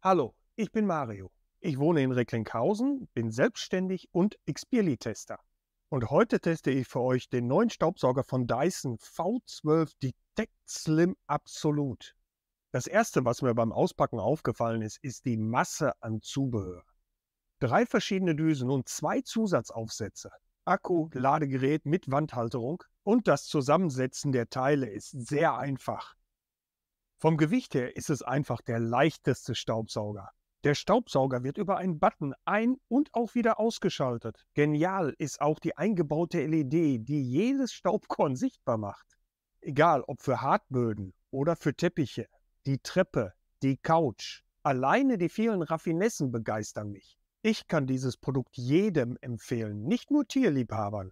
Hallo, ich bin Mario. Ich wohne in Recklinghausen, bin selbstständig und xperli tester Und heute teste ich für euch den neuen Staubsauger von Dyson V12 Detect Slim Absolut. Das erste, was mir beim Auspacken aufgefallen ist, ist die Masse an Zubehör. Drei verschiedene Düsen und zwei Zusatzaufsätze. Akku, Ladegerät mit Wandhalterung und das Zusammensetzen der Teile ist sehr einfach. Vom Gewicht her ist es einfach der leichteste Staubsauger. Der Staubsauger wird über einen Button ein- und auch wieder ausgeschaltet. Genial ist auch die eingebaute LED, die jedes Staubkorn sichtbar macht. Egal ob für Hartböden oder für Teppiche, die Treppe, die Couch. Alleine die vielen Raffinessen begeistern mich. Ich kann dieses Produkt jedem empfehlen, nicht nur Tierliebhabern.